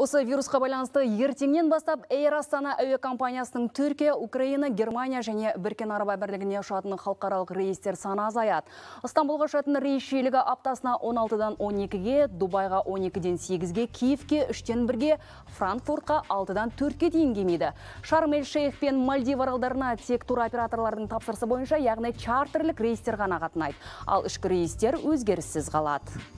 Осы вирусқа байланысты ертеңнен бастап Эйр Астана әуе компаниясының Түркия, Украина, Германия және Біркен Араб Әмірлігіне ұшатын халықаралық рейстер саны азаяды. Ыстанбұлға ұшатын рейшелігі аптасына 16-дан 12-ге, Дубайға 12-ден 8-ге, Киевке 3-тен 1-ге, Франкфуртқа 6-дан 4 ке дейін кемейді. Шарм Шейх пен Мальдив аралдарына тек туроператорлардың тапсырысы бойынша, яғни чартерлік рейстер ғана қатынайды. Ал ішкі рейстер өзгеріссіз қалады.